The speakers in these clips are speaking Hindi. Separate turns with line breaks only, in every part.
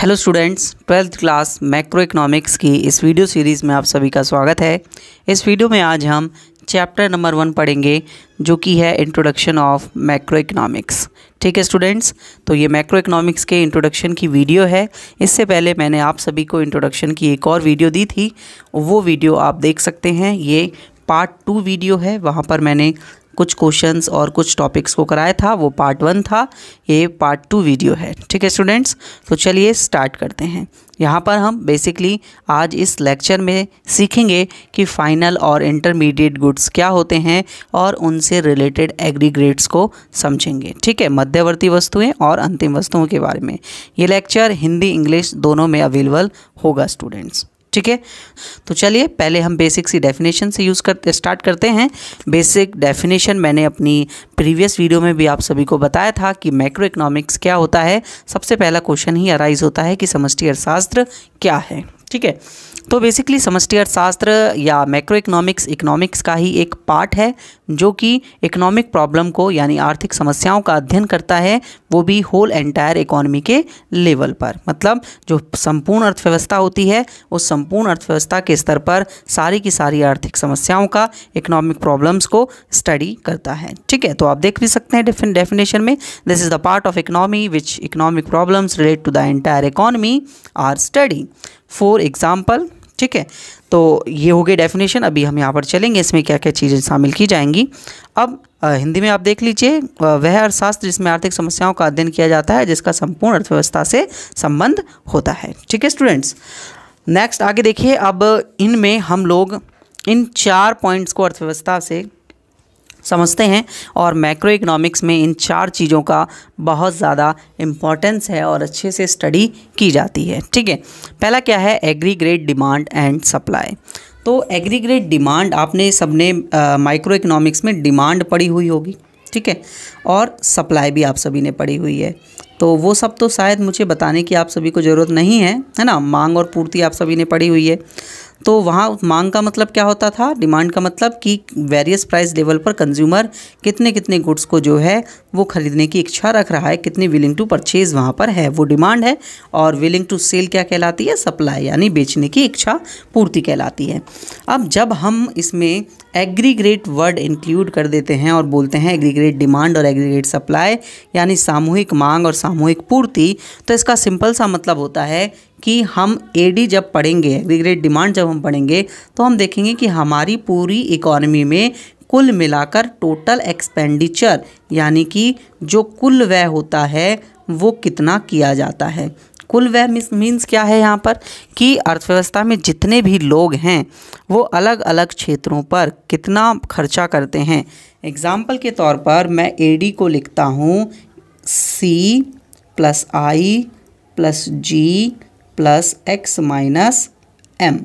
hello students twelfth class macro economics की इस वीडियो सीरीज़ में आप सभी का स्वागत है इस वीडियो में आज हम चैप्टर नंबर वन पढ़ेंगे जो कि है इंट्रोडक्शन ऑफ मैक्रो इकोनॉमिक्स ठीक है स्टूडेंट्स तो ये मैक्रो इकोनॉमिक्स के इंट्रोडक्शन की वीडियो है इससे पहले मैंने आप सभी को इंट्रोडक्शन की एक और वीडियो दी थी वो वीडियो आप देख सकते हैं ये पार्ट टू वीडियो है वहाँ पर मैंने कुछ क्वेश्चंस और कुछ टॉपिक्स को कराया था वो पार्ट वन था ये पार्ट टू वीडियो है ठीक है स्टूडेंट्स तो चलिए स्टार्ट करते हैं यहाँ पर हम बेसिकली आज इस लेक्चर में सीखेंगे कि फ़ाइनल और इंटरमीडिएट गुड्स क्या होते हैं और उनसे रिलेटेड एग्रीग्रेड्स को समझेंगे ठीक है मध्यवर्ती वस्तुएं और अंतिम वस्तुओं के बारे में ये लेक्चर हिंदी इंग्लिश दोनों में अवेलेबल होगा स्टूडेंट्स ठीक है तो चलिए पहले हम बेसिक सी डेफिनेशन से यूज़ करते स्टार्ट करते हैं बेसिक डेफिनेशन मैंने अपनी प्रीवियस वीडियो में भी आप सभी को बताया था कि मैक्रो इकोनॉमिक्स क्या होता है सबसे पहला क्वेश्चन ही अराइज होता है कि समष्टि अर्थशास्त्र क्या है ठीक है तो बेसिकली समष्टि अर्थशास्त्र या मैक्रो इकोनॉमिक्स इकोनॉमिक्स का ही एक पार्ट है जो कि इकोनॉमिक प्रॉब्लम को यानी आर्थिक समस्याओं का अध्ययन करता है वो भी होल एंटायर इकोनॉमी के लेवल पर मतलब जो संपूर्ण अर्थव्यवस्था होती है उस संपूर्ण अर्थव्यवस्था के स्तर पर सारी की सारी आर्थिक समस्याओं का इकोनॉमिक प्रॉब्लम्स को स्टडी करता है ठीक है तो आप देख भी सकते हैं डेफिनेशन में this is the part of economy which economic problems relate to the entire economy are study for example ठीक है तो ये हो गई डेफिनेशन अभी हम यहाँ पर चलेंगे इसमें क्या क्या चीज़ें शामिल की जाएंगी अब हिंदी में आप देख लीजिए वह अर्थशास्त्र जिसमें आर्थिक समस्याओं का अध्ययन किया जाता है जिसका संपूर्ण अर्थव्यवस्था से संबंध होता है ठीक है स्टूडेंट्स नेक्स्ट आगे देखिए अब इनमें हम लोग इन चार पॉइंट्स को अर्थव्यवस्था से समझते हैं और मैक्रो इकोनॉमिक्स में इन चार चीज़ों का बहुत ज़्यादा इम्पॉर्टेंस है और अच्छे से स्टडी की जाती है ठीक है पहला क्या है एग्रीग्रेड डिमांड एंड सप्लाई तो एग्रीग्रेड डिमांड आपने सबने माइक्रो इकोनॉमिक्स में डिमांड पड़ी हुई होगी ठीक है और सप्लाई भी आप सभी ने पड़ी हुई है तो वो सब तो शायद मुझे बताने की आप सभी को ज़रूरत नहीं है है ना मांग और पूर्ति आप सभी ने पड़ी हुई है तो वहाँ मांग का मतलब क्या होता था डिमांड का मतलब कि वेरियस प्राइस लेवल पर कंज्यूमर कितने कितने गुड्स को जो है वो ख़रीदने की इच्छा रख रहा है कितनी विलिंग टू परचेज़ वहाँ पर है वो डिमांड है और विलिंग टू सेल क्या कहलाती है सप्लाई यानी बेचने की इच्छा पूर्ति कहलाती है अब जब हम इसमें एग्रीग्रेट वर्ड इंक्लूड कर देते हैं और बोलते हैं एग्रीग्रेट डिमांड और एग्रीग्रेट सप्लाई यानी सामूहिक मांग और सामूहिक पूर्ति तो इसका सिंपल सा मतलब होता है कि हम एडी जब पढ़ेंगे एग्रीग्रेट डिमांड जब हम पढ़ेंगे तो हम देखेंगे कि हमारी पूरी इकोनॉमी में कुल मिलाकर टोटल एक्सपेंडिचर यानी कि जो कुल व्यय होता है वो कितना किया जाता है कुल व्यय मीन्स क्या है यहाँ पर कि अर्थव्यवस्था में जितने भी लोग हैं वो अलग अलग क्षेत्रों पर कितना खर्चा करते हैं एग्ज़ाम्पल के तौर पर मैं ए को लिखता हूँ C plus I plus G plus X minus M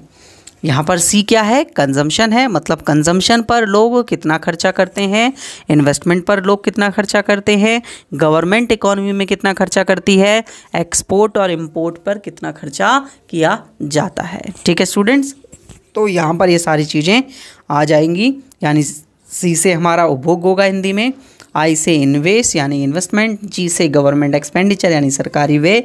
यहाँ पर सी क्या है कंजम्पशन है मतलब कंजम्पशन पर लोग कितना खर्चा करते हैं इन्वेस्टमेंट पर लोग कितना खर्चा करते हैं गवर्नमेंट इकोनॉमी में कितना खर्चा करती है एक्सपोर्ट और इम्पोर्ट पर कितना खर्चा किया जाता है ठीक है स्टूडेंट्स तो यहाँ पर ये सारी चीज़ें आ जाएंगी यानी सी से हमारा उपभोग होगा हिंदी में आई से इन्वेस्ट यानी इन्वेस्टमेंट जी से गवर्नमेंट एक्सपेंडिचर यानी सरकारी वे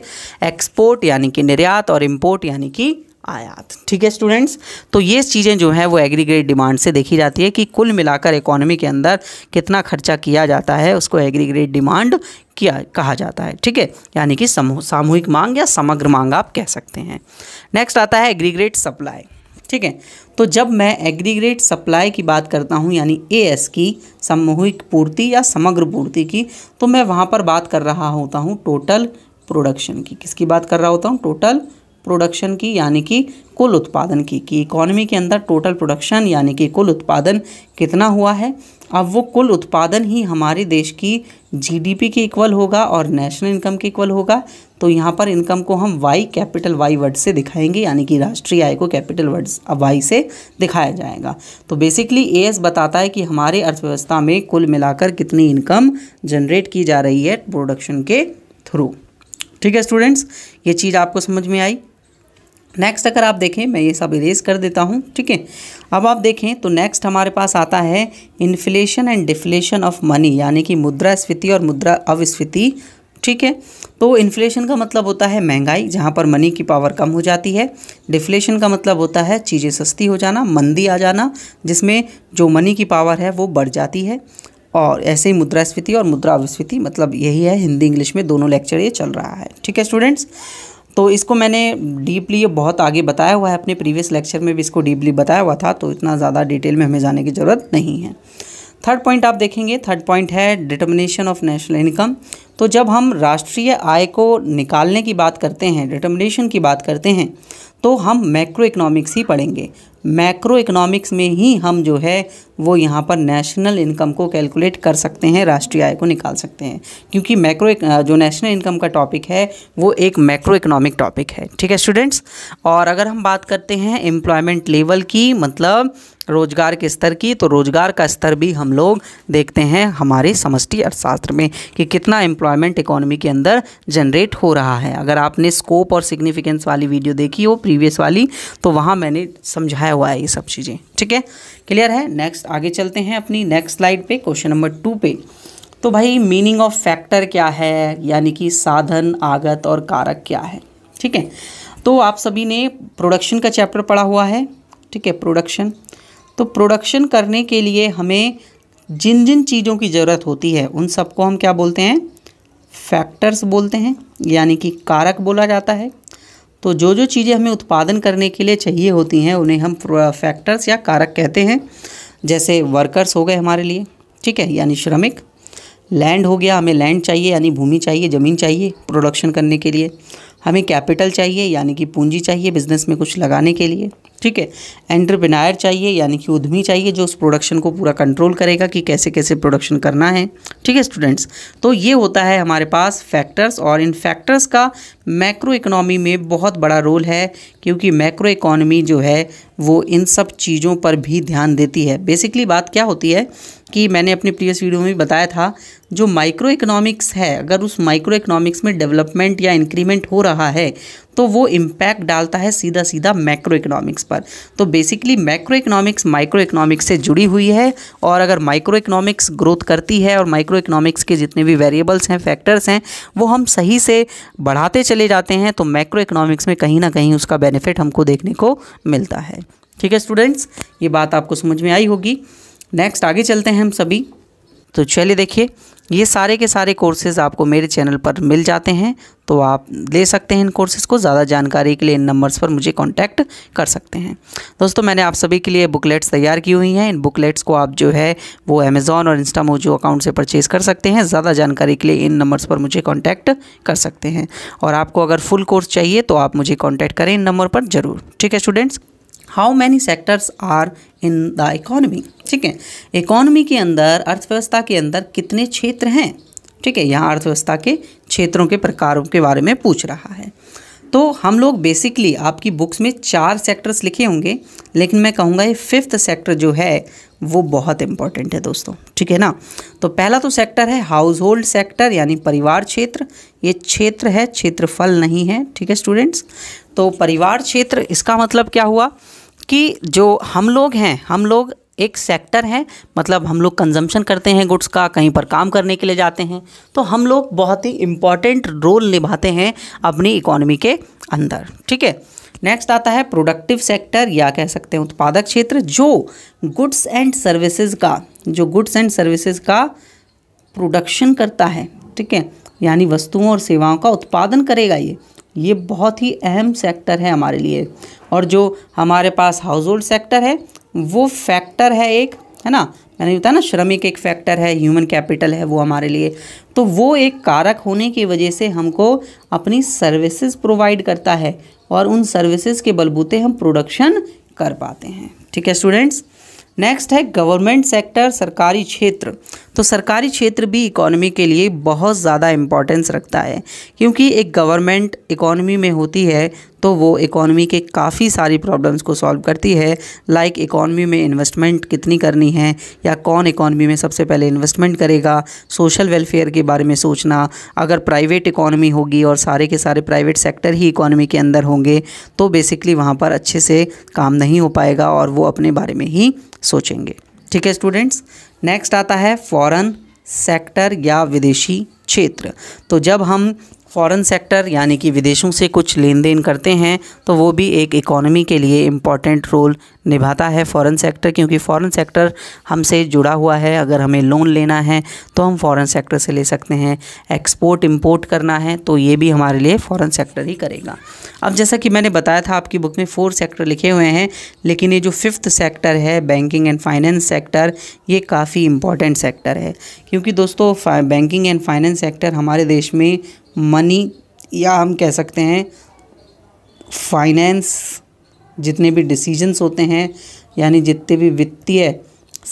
एक्सपोर्ट यानी कि निर्यात और इम्पोर्ट यानी कि आयात ठीक है स्टूडेंट्स तो ये चीज़ें जो हैं वो एग्रीग्रेड डिमांड से देखी जाती है कि कुल मिलाकर इकोनॉमी के अंदर कितना खर्चा किया जाता है उसको एग्रीग्रेड डिमांड किया कहा जाता है ठीक है यानी कि सामूहिक मांग या समग्र मांग आप कह सकते हैं नेक्स्ट आता है एग्रीग्रेड सप्लाई ठीक है तो जब मैं एग्रीग्रेट सप्लाई की बात करता हूँ यानी ए की सामूहिक पूर्ति या समग्र पूर्ति की तो मैं वहाँ पर बात कर रहा होता हूँ टोटल प्रोडक्शन की किसकी बात कर रहा होता हूँ टोटल प्रोडक्शन की यानी कि कुल उत्पादन की कि इकोनॉमी के अंदर टोटल प्रोडक्शन यानी कि कुल उत्पादन कितना हुआ है अब वो कुल उत्पादन ही हमारे देश की जीडीपी के इक्वल होगा और नेशनल इनकम के इक्वल होगा तो यहाँ पर इनकम को हम वाई कैपिटल वाई वर्ड से दिखाएंगे यानी कि राष्ट्रीय आय को कैपिटल वर्ड वाई से दिखाया जाएगा तो बेसिकली ए बताता है कि हमारे अर्थव्यवस्था में कुल मिलाकर कितनी इनकम जनरेट की जा रही है प्रोडक्शन के थ्रू ठीक है स्टूडेंट्स ये चीज़ आपको समझ में आई नेक्स्ट अगर आप देखें मैं ये सब इरेज कर देता हूँ ठीक है अब आप देखें तो नेक्स्ट हमारे पास आता है inflation and deflation of money यानी कि मुद्रा स्फीति और मुद्रा अवस्फीति ठीक है तो इन्फ्लेशन का मतलब होता है महंगाई जहाँ पर मनी की पावर कम हो जाती है डिफ्लेशन का मतलब होता है चीज़ें सस्ती हो जाना मंदी आ जाना जिसमें जो मनी की पावर है वो बढ़ जाती है और ऐसे ही मुद्रास्फीति और मुद्राविस्फीति मतलब यही है हिंदी इंग्लिश में दोनों लेक्चर ये चल रहा है ठीक है स्टूडेंट्स तो इसको मैंने डीपली ये बहुत आगे बताया हुआ है अपने प्रीवियस लेक्चर में भी इसको डीपली बताया हुआ था तो इतना ज़्यादा डिटेल में हमें जाने की ज़रूरत नहीं है थर्ड पॉइंट आप देखेंगे थर्ड पॉइंट है डिटर्मिनेशन ऑफ नेशनल इनकम तो जब हम राष्ट्रीय आय को निकालने की बात करते हैं डिटर्मिनेशन की बात करते हैं तो हम मैक्रो इकोनॉमिक्स ही पढ़ेंगे मैक्रो इकोनॉमिक्स में ही हम जो है वो यहाँ पर नेशनल इनकम को कैलकुलेट कर सकते हैं राष्ट्रीय आय को निकाल सकते हैं क्योंकि मैक्रो जो नेशनल इनकम का टॉपिक है वो एक मैक्रो इकोनॉमिक टॉपिक है ठीक है स्टूडेंट्स और अगर हम बात करते हैं एम्प्लॉयमेंट लेवल की मतलब रोजगार के स्तर की तो रोजगार का स्तर भी हम लोग देखते हैं हमारे समष्टि अर्थशास्त्र में कि कितना एम्प्लॉयमेंट इकोनॉमी के अंदर जनरेट हो रहा है अगर आपने स्कोप और सिग्निफिकेंस वाली वीडियो देखी हो प्रीवियस वाली तो वहाँ मैंने समझाया हुआ है ये सब चीज़ें ठीक है क्लियर है नेक्स्ट आगे चलते हैं अपनी नेक्स्ट स्लाइड पर क्वेश्चन नंबर टू पे तो भाई मीनिंग ऑफ फैक्टर क्या है यानी कि साधन आगत और कारक क्या है ठीक है तो आप सभी ने प्रोडक्शन का चैप्टर पढ़ा हुआ है ठीक है प्रोडक्शन तो प्रोडक्शन करने के लिए हमें जिन जिन चीज़ों की ज़रूरत होती है उन सबको हम क्या बोलते हैं फैक्टर्स बोलते हैं यानी कि कारक बोला जाता है तो जो जो चीज़ें हमें उत्पादन करने के लिए चाहिए होती हैं उन्हें हम फैक्टर्स या कारक कहते हैं जैसे वर्कर्स हो गए हमारे लिए ठीक है यानी श्रमिक लैंड हो गया हमें लैंड चाहिए यानी भूमि चाहिए ज़मीन चाहिए प्रोडक्शन करने के लिए हमें कैपिटल चाहिए यानी कि पूंजी चाहिए बिज़नेस में कुछ लगाने के लिए ठीक है एंटरप्रेनायर चाहिए यानी कि उद्यमी चाहिए जो उस प्रोडक्शन को पूरा कंट्रोल करेगा कि कैसे कैसे प्रोडक्शन करना है ठीक है स्टूडेंट्स तो ये होता है हमारे पास फैक्टर्स और इन फैक्टर्स का मैक्रो इकोनॉमी में बहुत बड़ा रोल है क्योंकि मैक्रो इकोनॉमी जो है वो इन सब चीज़ों पर भी ध्यान देती है बेसिकली बात क्या होती है कि मैंने अपने प्रीवियस वीडियो में भी बताया था जो माइक्रो इकोनॉमिक्स है अगर उस माइक्रो इकोनॉमिक्स में डेवलपमेंट या इंक्रीमेंट हो रहा है तो वो इम्पैक्ट डालता है सीधा सीधा मैक्रो इकोनॉमिक्स पर तो basically macro economics micro economics से जुड़ी हुई है और अगर माइक्रो इकोनॉमिक्स ग्रोथ करती है और माइक्रो इकोनॉमिक्स के जितने भी वेरिएबल्स हैं फैक्टर्स हैं वो हम सही से बढ़ाते चले जाते हैं तो मैक्रो इकोनॉमिक्स में कहीं ना कहीं उसका बेनिफिट हमको देखने को मिलता है ठीक है स्टूडेंट्स ये बात आपको समझ में आई होगी नेक्स्ट आगे चलते हैं हम सभी तो चलिए देखिए ये सारे के सारे कोर्सेज़ आपको मेरे चैनल पर मिल जाते हैं तो आप ले सकते हैं इन कोर्सेज़ को ज़्यादा जानकारी के लिए इन नंबर्स पर मुझे कांटेक्ट कर सकते हैं दोस्तों मैंने आप सभी के लिए बुकलेट्स तैयार की हुई हैं इन बुकलेट्स को आप जो है वो अमेज़ॉन और इंस्टा मोजो अकाउंट से परचेज़ कर सकते हैं ज़्यादा जानकारी के लिए इन नंबर्स पर मुझे कॉन्टैक्ट कर सकते हैं और आपको अगर फुल कोर्स चाहिए तो आप मुझे कॉन्टैक्ट करें इन नंबर पर ज़रूर ठीक है students how many sectors are in the economy ठीक है इकोनॉमी के अंदर अर्थव्यवस्था के अंदर कितने क्षेत्र हैं ठीक है यहाँ अर्थव्यवस्था के क्षेत्रों के प्रकारों के बारे में पूछ रहा है तो हम लोग बेसिकली आपकी बुक्स में चार सेक्टर्स लिखे होंगे लेकिन मैं कहूँगा ये फिफ्थ सेक्टर जो है वो बहुत इम्पॉर्टेंट है दोस्तों ठीक है ना तो पहला तो सेक्टर है हाउस होल्ड सेक्टर यानी परिवार क्षेत्र ये क्षेत्र है क्षेत्रफल नहीं है ठीक है स्टूडेंट्स तो परिवार क्षेत्र इसका मतलब क्या हुआ कि जो हम लोग हैं हम लोग एक सेक्टर है मतलब हम लोग कंजम्पशन करते हैं गुड्स का कहीं पर काम करने के लिए जाते हैं तो हम लोग बहुत ही इम्पॉर्टेंट रोल निभाते हैं अपनी इकोनॉमी के अंदर ठीक है नेक्स्ट आता है प्रोडक्टिव सेक्टर या कह सकते हैं उत्पादक क्षेत्र जो गुड्स एंड सर्विसेज का जो गुड्स एंड सर्विसेज का प्रोडक्शन करता है ठीक है यानी वस्तुओं और सेवाओं का उत्पादन करेगा ये ये बहुत ही अहम सेक्टर है हमारे लिए और जो हमारे पास हाउस होल्ड सेक्टर है वो फैक्टर है एक है ना मैंने बताया ना श्रमिक एक फैक्टर है ह्यूमन कैपिटल है वो हमारे लिए तो वो एक कारक होने की वजह से हमको अपनी सर्विसेज प्रोवाइड करता है और उन सर्विसेज के बलबूते हम प्रोडक्शन कर पाते हैं ठीक है स्टूडेंट्स नेक्स्ट है गवर्नमेंट सेक्टर सरकारी क्षेत्र तो सरकारी क्षेत्र भी इकोनॉमी के लिए बहुत ज़्यादा इम्पॉर्टेंस रखता है क्योंकि एक गवर्नमेंट इकोनॉमी में होती है तो वो इकॉनमी के काफ़ी सारी प्रॉब्लम्स को सॉल्व करती है लाइक इकॉनमी में इन्वेस्टमेंट कितनी करनी है या कौन इकॉनमी में सबसे पहले इन्वेस्टमेंट करेगा सोशल वेलफेयर के बारे में सोचना अगर प्राइवेट इकॉनमी होगी और सारे के सारे प्राइवेट सेक्टर ही इकॉनमी के अंदर होंगे तो बेसिकली वहाँ पर अच्छे से काम नहीं हो पाएगा और वो अपने बारे में ही सोचेंगे ठीक है स्टूडेंट्स नेक्स्ट आता है फॉरेन सेक्टर या विदेशी क्षेत्र तो जब हम फ़ॉरेन सेक्टर यानी कि विदेशों से कुछ लेन देन करते हैं तो वो भी एक इकॉनमी के लिए इम्पॉर्टेंट रोल निभाता है फ़ॉरेन सेक्टर क्योंकि फ़ॉरेन सेक्टर हमसे जुड़ा हुआ है अगर हमें लोन लेना है तो हम फ़ॉरेन सेक्टर से ले सकते हैं एक्सपोर्ट इंपोर्ट करना है तो ये भी हमारे लिए फ़ॉरेन सेक्टर ही करेगा अब जैसा कि मैंने बताया था आपकी बुक में फोर सेक्टर लिखे हुए हैं लेकिन ये जो फिफ्थ सेक्टर है बैंकिंग एंड फाइनेंस सेक्टर ये काफ़ी इंपॉर्टेंट सेक्टर है क्योंकि दोस्तों बैंकिंग एंड फाइनेंस सेक्टर हमारे देश में मनी या हम कह सकते हैं फाइनेंस जितने भी डिसीजंस होते हैं यानी जितने भी वित्तीय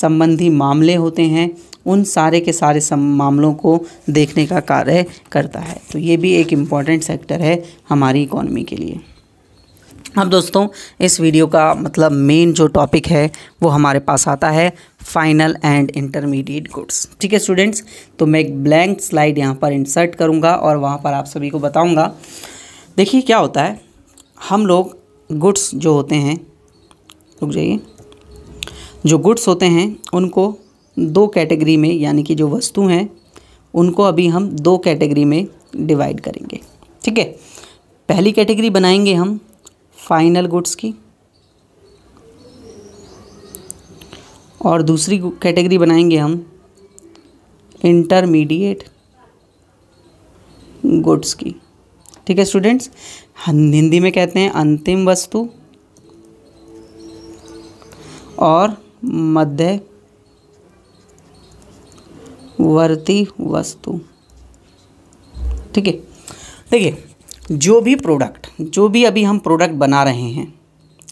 संबंधी मामले होते हैं उन सारे के सारे मामलों को देखने का कार्य करता है तो ये भी एक इम्पॉर्टेंट सेक्टर है हमारी इकोनॉमी के लिए अब दोस्तों इस वीडियो का मतलब मेन जो टॉपिक है वो हमारे पास आता है फाइनल एंड इंटरमीडिएट गुड्स ठीक है स्टूडेंट्स तो मैं एक ब्लैंक स्लाइड यहाँ पर इंसर्ट करूँगा और वहाँ पर आप सभी को बताऊँगा देखिए क्या होता है हम लोग गुड्स जो होते हैं रुक जाइए जो गुड्स होते हैं उनको दो कैटेगरी में यानी कि जो वस्तु हैं उनको अभी हम दो कैटेगरी में डिवाइड करेंगे ठीक है पहली कैटेगरी बनाएंगे हम फाइनल गुड्स की और दूसरी कैटेगरी बनाएंगे हम इंटरमीडिएट गुड्स की ठीक है स्टूडेंट्स हाँ, हिंदी में कहते हैं अंतिम वस्तु और मध्य वर्ती वस्तु ठीक है देखिए जो भी प्रोडक्ट जो भी अभी हम प्रोडक्ट बना रहे हैं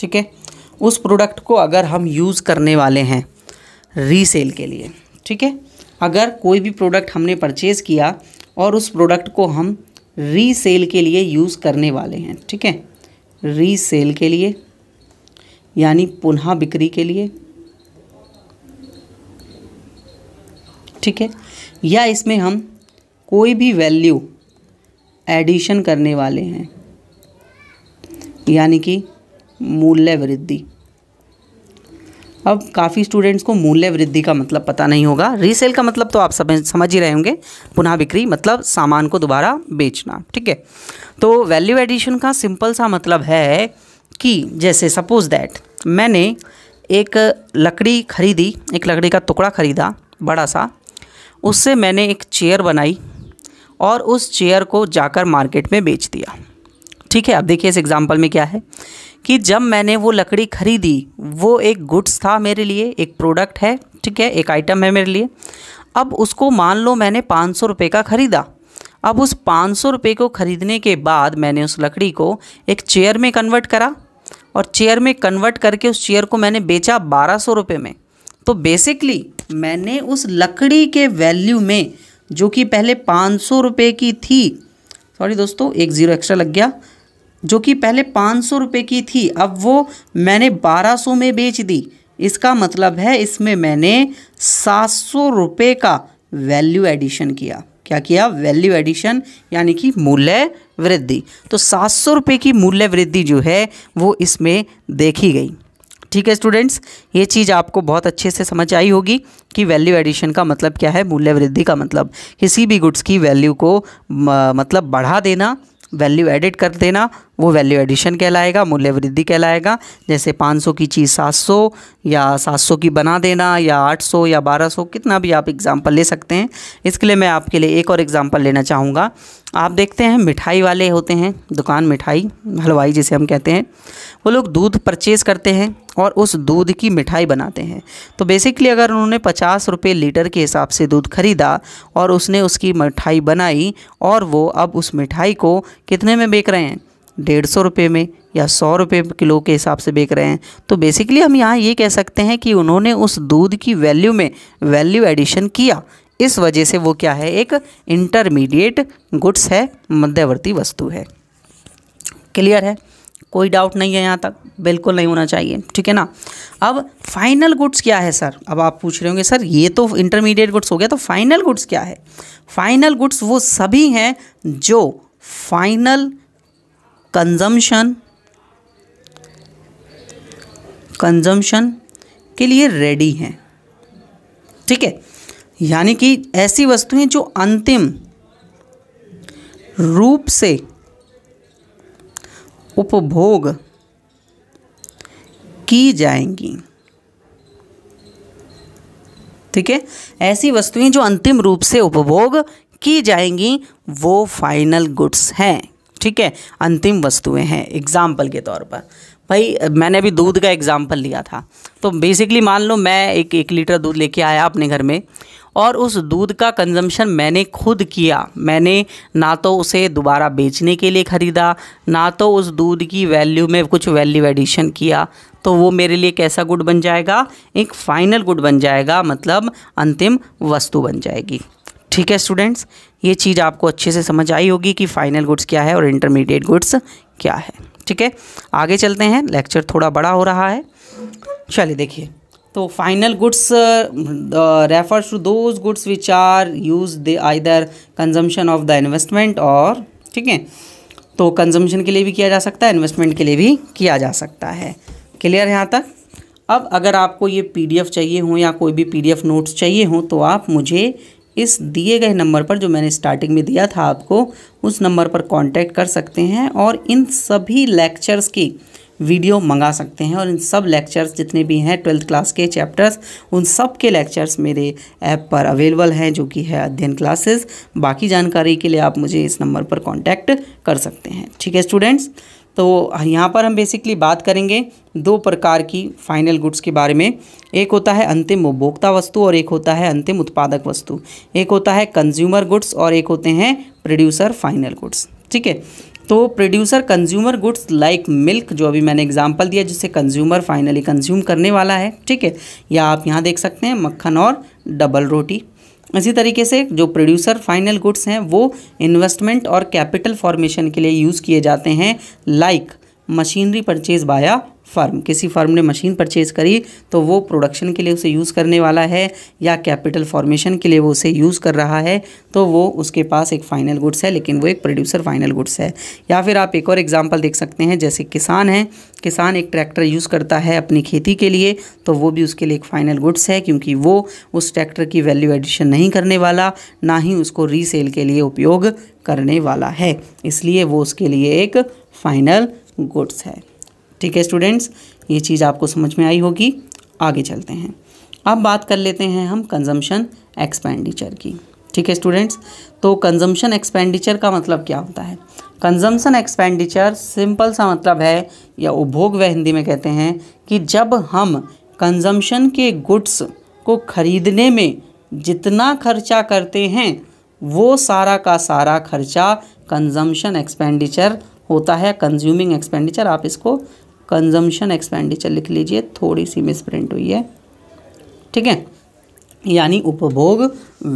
ठीक है उस प्रोडक्ट को अगर हम यूज़ करने वाले हैं रीसेल के लिए ठीक है अगर कोई भी प्रोडक्ट हमने परचेज़ किया और उस प्रोडक्ट को हम रीसेल के लिए यूज़ करने वाले हैं ठीक है रीसेल के लिए यानी पुनः बिक्री के लिए ठीक है या इसमें हम कोई भी वैल्यू एडिशन करने वाले हैं यानी कि मूल्य वृद्धि अब काफ़ी स्टूडेंट्स को मूल्य वृद्धि का मतलब पता नहीं होगा रीसेल का मतलब तो आप समझ समझ ही रहे होंगे पुनः बिक्री मतलब सामान को दोबारा बेचना ठीक है तो वैल्यू एडिशन का सिंपल सा मतलब है कि जैसे सपोज दैट मैंने एक लकड़ी खरीदी एक लकड़ी का टुकड़ा खरीदा बड़ा सा उससे मैंने एक चेयर बनाई और उस चेयर को जाकर मार्केट में बेच दिया ठीक है अब देखिए इस एग्ज़ाम्पल में क्या है कि जब मैंने वो लकड़ी खरीदी वो एक गुड्स था मेरे लिए एक प्रोडक्ट है ठीक है एक आइटम है मेरे लिए अब उसको मान लो मैंने पाँच सौ रुपये का ख़रीदा अब उस पाँच सौ रुपये को ख़रीदने के बाद मैंने उस लकड़ी को एक चेयर में कन्वर्ट करा और चेयर में कन्वर्ट करके उस चेयर को मैंने बेचा बारह सौ रुपये में तो बेसिकली मैंने उस लकड़ी के वैल्यू में जो कि पहले पाँच सौ रुपये की थी सॉरी दोस्तों एक ज़ीरो एक्स्ट्रा लग गया जो कि पहले पाँच सौ रुपये की थी अब वो मैंने बारह सौ में बेच दी इसका मतलब है इसमें मैंने सात सौ रुपये का वैल्यू एडिशन किया क्या किया वैल्यू एडिशन यानी कि मूल्य वृद्धि तो सात सौ रुपये की मूल्य वृद्धि जो है वो इसमें देखी गई ठीक है स्टूडेंट्स ये चीज़ आपको बहुत अच्छे से समझ आई होगी कि वैल्यू एडिशन का मतलब क्या है मूल्य वृद्धि का मतलब किसी भी गुड्स की वैल्यू को मतलब बढ़ा देना वैल्यू एडिट कर देना वो वैल्यू एडिशन कहलाएगा मूल्य वृद्धि कहलाएगा जैसे 500 की चीज़ 700 या 700 की बना देना या 800 या 1200 कितना भी आप एग्ज़ाम्पल ले सकते हैं इसके लिए मैं आपके लिए एक और एग्ज़ाम्पल लेना चाहूँगा आप देखते हैं मिठाई वाले होते हैं दुकान मिठाई हलवाई जिसे हम कहते हैं वो लोग दूध परचेज़ करते हैं और उस दूध की मिठाई बनाते हैं तो बेसिकली अगर उन्होंने पचास रुपये लीटर के हिसाब से दूध ख़रीदा और उसने उसकी मिठाई बनाई और वो अब उस मिठाई को कितने में बेच रहे हैं डेढ़ सौ रुपये में या सौ रुपये किलो के हिसाब से बेच रहे हैं तो बेसिकली हम यहाँ ये कह सकते हैं कि उन्होंने उस दूध की वैल्यू में वैल्यू एडिशन किया इस वजह से वो क्या है एक इंटरमीडिएट गुड्स है मध्यवर्ती वस्तु है क्लियर है कोई डाउट नहीं है यहाँ तक बिल्कुल नहीं होना चाहिए ठीक है ना अब फाइनल गुड्स क्या है सर अब आप पूछ रहे होंगे सर ये तो इंटरमीडिएट गुड्स हो गया तो फाइनल गुड्स क्या है फाइनल गुड्स वो सभी हैं जो फाइनल कंजम्पशन कंजम्पशन के लिए रेडी हैं ठीक है यानी कि ऐसी वस्तुएं जो अंतिम रूप से उपभोग की जाएंगी ठीक है ऐसी वस्तुएं जो अंतिम रूप से उपभोग की जाएंगी वो फाइनल गुड्स हैं ठीक है अंतिम वस्तुएं हैं एग्ज़ाम्पल के तौर पर भाई मैंने अभी दूध का एग्ज़ाम्पल लिया था तो बेसिकली मान लो मैं एक एक लीटर दूध लेके आया अपने घर में और उस दूध का कंजम्पशन मैंने खुद किया मैंने ना तो उसे दोबारा बेचने के लिए ख़रीदा ना तो उस दूध की वैल्यू में कुछ वैल्यू एडिशन किया तो वो मेरे लिए कैसा गुड बन जाएगा एक फाइनल गुड बन जाएगा मतलब अंतिम वस्तु बन जाएगी ठीक है स्टूडेंट्स ये चीज़ आपको अच्छे से समझ आई होगी कि फाइनल गुड्स क्या है और इंटरमीडिएट गुड्स क्या है ठीक है आगे चलते हैं लेक्चर थोड़ा बड़ा हो रहा है चलिए देखिए तो final goods refers to those goods which are use the either consumption of the investment और ठीक है तो कंजम्पशन के लिए भी किया जा सकता है इन्वेस्टमेंट के लिए भी किया जा सकता है क्लियर यहाँ तक अब अगर आपको ये पीडीएफ चाहिए हो या कोई भी पीडीएफ नोट्स चाहिए हो तो आप मुझे इस दिए गए नंबर पर जो मैंने स्टार्टिंग में दिया था आपको उस नंबर पर कांटेक्ट कर सकते हैं और इन सभी लेक्चर्स की वीडियो मंगा सकते हैं और इन सब लेक्चर्स जितने भी हैं ट्वेल्थ क्लास के चैप्टर्स उन सब के लेक्चर्स मेरे ऐप पर अवेलेबल हैं जो कि है अध्ययन क्लासेस बाकी जानकारी के लिए आप मुझे इस नंबर पर कॉन्टैक्ट कर सकते हैं ठीक है स्टूडेंट्स तो यहाँ पर हम बेसिकली बात करेंगे दो प्रकार की फाइनल गुड्स के बारे में एक होता है अंतिम उपभोक्ता वस्तु और एक होता है अंतिम उत्पादक वस्तु एक होता है कंज्यूमर गुड्स और एक होते हैं प्रोड्यूसर फाइनल गुड्स ठीक है तो producer consumer goods like milk जो अभी मैंने एग्जांपल दिया जिसे कंज्यूमर फाइनली कंज्यूम करने वाला है ठीक है या आप यहाँ देख सकते हैं मक्खन और डबल रोटी इसी तरीके से जो प्रोड्यूसर फाइनल गुड्स हैं वो इन्वेस्टमेंट और कैपिटल फॉर्मेशन के लिए यूज़ किए जाते हैं like machinery purchase by a firm किसी फर्म ने मशीन परचेज करी तो वो प्रोडक्शन के लिए उसे यूज़ करने वाला है या कैपिटल फॉर्मेशन के लिए वो उसे यूज़ कर रहा है तो वो उसके पास एक फ़ाइनल गुड्स है लेकिन वो एक प्रोड्यूसर फाइनल गुड्स है या फिर आप एक और एग्ज़ाम्पल देख सकते हैं जैसे किसान है किसान एक ट्रैक्टर यूज़ करता है अपनी खेती के लिए तो वो भी उसके लिए एक फ़ाइनल गुड्स है क्योंकि वो उस ट्रैक्टर की वैल्यू एडिशन नहीं करने वाला ना ही उसको रीसेल के लिए उपयोग करने वाला है इसलिए वो उसके लिए एक फ़ाइनल गुड्स है ठीक है स्टूडेंट्स ये चीज़ आपको समझ में आई होगी आगे चलते हैं अब बात कर लेते हैं हम कंजम्पशन एक्सपेंडिचर की ठीक है स्टूडेंट्स तो कंजम्पशन एक्सपेंडिचर का मतलब क्या होता है कंजम्पशन एक्सपेंडिचर सिंपल सा मतलब है या उपभोग वह हिंदी में कहते हैं कि जब हम कंजम्पशन के गुड्स को ख़रीदने में जितना खर्चा करते हैं वो सारा का सारा खर्चा कंजम्पशन एक्सपेंडिचर होता है कंज्यूमिंग एक्सपेंडिचर आप इसको कंजम्पशन एक्सपेंडिचर लिख लीजिए थोड़ी सी मिसप्रिंट हुई है ठीक है यानी उपभोग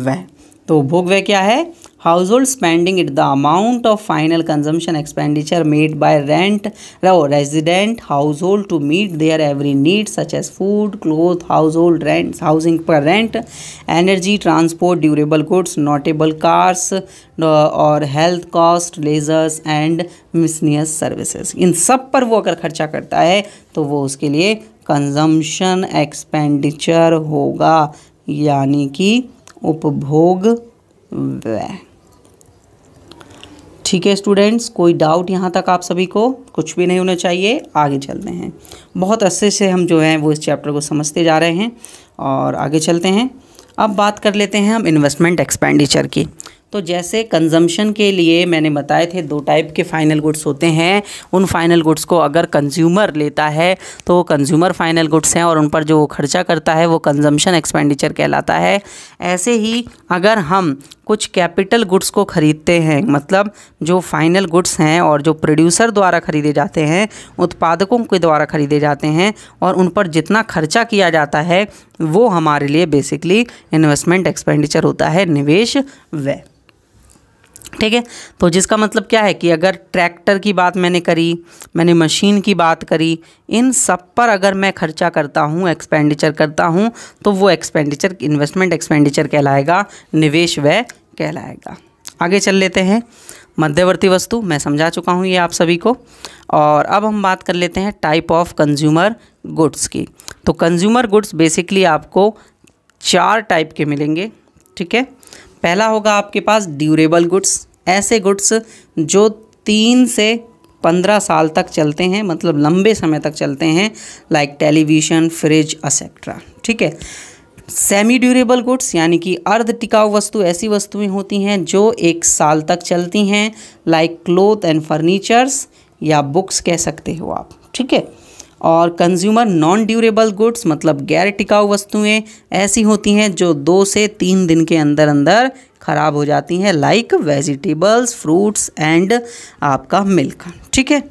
व्यय तो उपभोग व्यय क्या है household spending is the amount of final consumption expenditure made by rent or resident household to meet their every need such as food clothes household rents housing per rent energy transport durable goods notable cars और health cost leisures and miscellaneous services इन सब पर वो अगर खर्चा करता है तो वो उसके लिए कंजम्पशन एक्सपेंडिचर होगा यानी कि उपभोग व्यय ठीक है स्टूडेंट्स कोई डाउट यहाँ तक आप सभी को कुछ भी नहीं होना चाहिए आगे चलते हैं बहुत अच्छे से हम जो हैं वो इस चैप्टर को समझते जा रहे हैं और आगे चलते हैं अब बात कर लेते हैं हम इन्वेस्टमेंट एक्सपेंडिचर की तो जैसे कंजम्पशन के लिए मैंने बताए थे दो टाइप के फाइनल गुड्स होते हैं उन फाइनल गुड्स को अगर कंज्यूमर लेता है तो वो कंज्यूमर फाइनल गुड्स हैं और उन पर जो खर्चा करता है वो कंजम्पशन एक्सपेंडिचर कहलाता है ऐसे ही अगर हम कुछ कैपिटल गुड्स को खरीदते हैं मतलब जो फाइनल गुड्स हैं और जो प्रोड्यूसर द्वारा खरीदे जाते हैं उत्पादकों के द्वारा खरीदे जाते हैं और उन पर जितना खर्चा किया जाता है वो हमारे लिए बेसिकली इन्वेस्टमेंट एक्सपेंडिचर होता है निवेश व्यय ठीक है तो जिसका मतलब क्या है कि अगर ट्रैक्टर की बात मैंने करी मैंने मशीन की बात करी इन सब पर अगर मैं खर्चा करता हूँ एक्सपेंडिचर करता हूँ तो वो एक्सपेंडिचर इन्वेस्टमेंट एक्सपेंडिचर कहलाएगा निवेश व्यय कहलाएगा आगे चल लेते हैं मध्यवर्ती वस्तु मैं समझा चुका हूँ ये आप सभी को और अब हम बात कर लेते हैं टाइप ऑफ कंज्यूमर गुड्स की तो कंज्यूमर गुड्स बेसिकली आपको चार टाइप के मिलेंगे ठीक है पहला होगा आपके पास ड्यूरेबल गुड्स ऐसे गुड्स जो तीन से पंद्रह साल तक चलते हैं मतलब लंबे समय तक चलते हैं लाइक टेलीविज़न फ्रिज असेट्रा ठीक है सेमी ड्यूरेबल गुड्स यानी कि अर्ध टिकाऊ वस्तु ऐसी वस्तुएं होती हैं जो एक साल तक चलती हैं लाइक क्लोथ एंड फर्नीचर्स या बुक्स कह सकते हो आप ठीक है और कंज्यूमर नॉन ड्यूरेबल गुड्स मतलब गैर टिकाऊ वस्तुएं ऐसी होती हैं जो दो से तीन दिन के अंदर अंदर ख़राब हो जाती हैं लाइक वेजिटेबल्स फ्रूट्स एंड आपका मिल्क ठीक है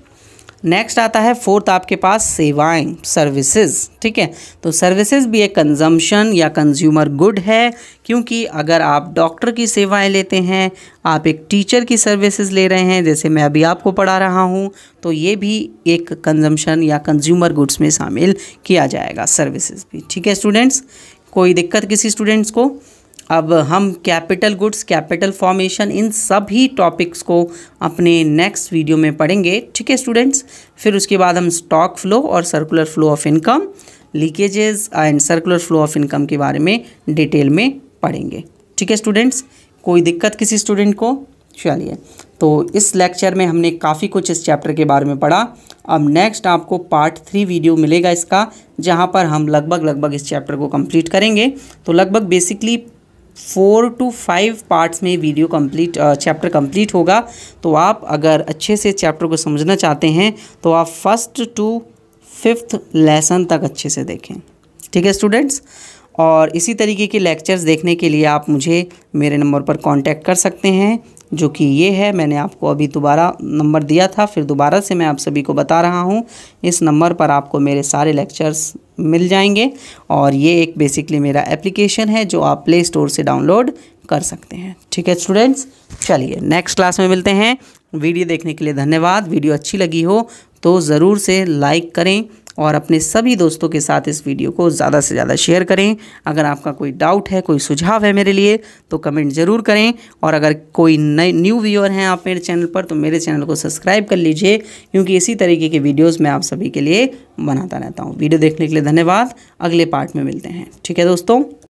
नेक्स्ट आता है फोर्थ आपके पास सेवाएं सर्विसेज ठीक है तो सर्विसेज भी एक कंजम्पशन या कंज्यूमर गुड है क्योंकि अगर आप डॉक्टर की सेवाएं लेते हैं आप एक टीचर की सर्विसेज ले रहे हैं जैसे मैं अभी आपको पढ़ा रहा हूँ तो ये भी एक कंजम्पशन या कंज्यूमर गुड्स में शामिल किया जाएगा सर्विसेज भी ठीक है स्टूडेंट्स कोई दिक्कत किसी स्टूडेंट्स को अब हम कैपिटल गुड्स कैपिटल फॉर्मेशन इन सभी टॉपिक्स को अपने नेक्स्ट वीडियो में पढ़ेंगे ठीक है स्टूडेंट्स फिर उसके बाद हम स्टॉक फ्लो और circular flow of income leakages and circular flow of income के बारे में डिटेल में पढ़ेंगे ठीक है स्टूडेंट्स कोई दिक्कत किसी स्टूडेंट को चलिए तो इस लेक्चर में हमने काफ़ी कुछ इस चैप्टर के बारे में पढ़ा अब नेक्स्ट आपको पार्ट थ्री वीडियो मिलेगा इसका जहाँ पर हम लगभग लगभग इस चैप्टर को कंप्लीट करेंगे तो लगभग basically four two five parts में वीडियो कंप्लीट चैप्टर कंप्लीट होगा तो आप अगर अच्छे से चैप्टर को समझना चाहते हैं तो आप फर्स्ट टू फिफ्थ लेसन तक अच्छे से देखें ठीक है स्टूडेंट्स और इसी तरीके के लेक्चर्स देखने के लिए आप मुझे मेरे नंबर पर कांटेक्ट कर सकते हैं जो कि ये है मैंने आपको अभी दोबारा नंबर दिया था फिर दोबारा से मैं आप सभी को बता रहा हूँ इस नंबर पर आपको मेरे सारे लेक्चर्स मिल जाएंगे और ये एक बेसिकली मेरा एप्लीकेशन है जो आप प्ले स्टोर से डाउनलोड कर सकते हैं ठीक है स्टूडेंट्स चलिए नेक्स्ट क्लास में मिलते हैं वीडियो देखने के लिए धन्यवाद वीडियो अच्छी लगी हो तो ज़रूर से लाइक करें और अपने सभी दोस्तों के साथ इस वीडियो को ज़्यादा से ज़्यादा शेयर करें अगर आपका कोई डाउट है कोई सुझाव है मेरे लिए तो कमेंट ज़रूर करें और अगर कोई नए न्यू व्यूअर हैं आप मेरे चैनल पर तो मेरे चैनल को सब्सक्राइब कर लीजिए क्योंकि इसी तरीके के वीडियोज़ मैं आप सभी के लिए बनाता रहता हूँ वीडियो देखने के लिए धन्यवाद अगले पार्ट में मिलते हैं ठीक है दोस्तों